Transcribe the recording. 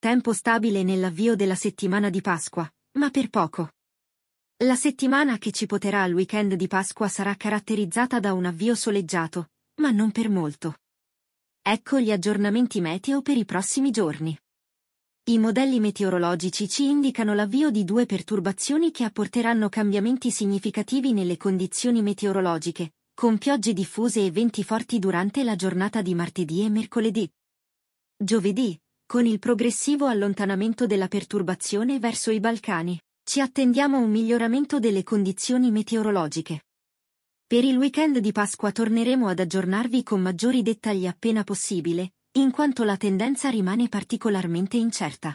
Tempo stabile nell'avvio della settimana di Pasqua, ma per poco. La settimana che ci poterà al weekend di Pasqua sarà caratterizzata da un avvio soleggiato, ma non per molto. Ecco gli aggiornamenti meteo per i prossimi giorni. I modelli meteorologici ci indicano l'avvio di due perturbazioni che apporteranno cambiamenti significativi nelle condizioni meteorologiche, con piogge diffuse e venti forti durante la giornata di martedì e mercoledì. Giovedì, con il progressivo allontanamento della perturbazione verso i Balcani, ci attendiamo un miglioramento delle condizioni meteorologiche. Per il weekend di Pasqua torneremo ad aggiornarvi con maggiori dettagli appena possibile, in quanto la tendenza rimane particolarmente incerta.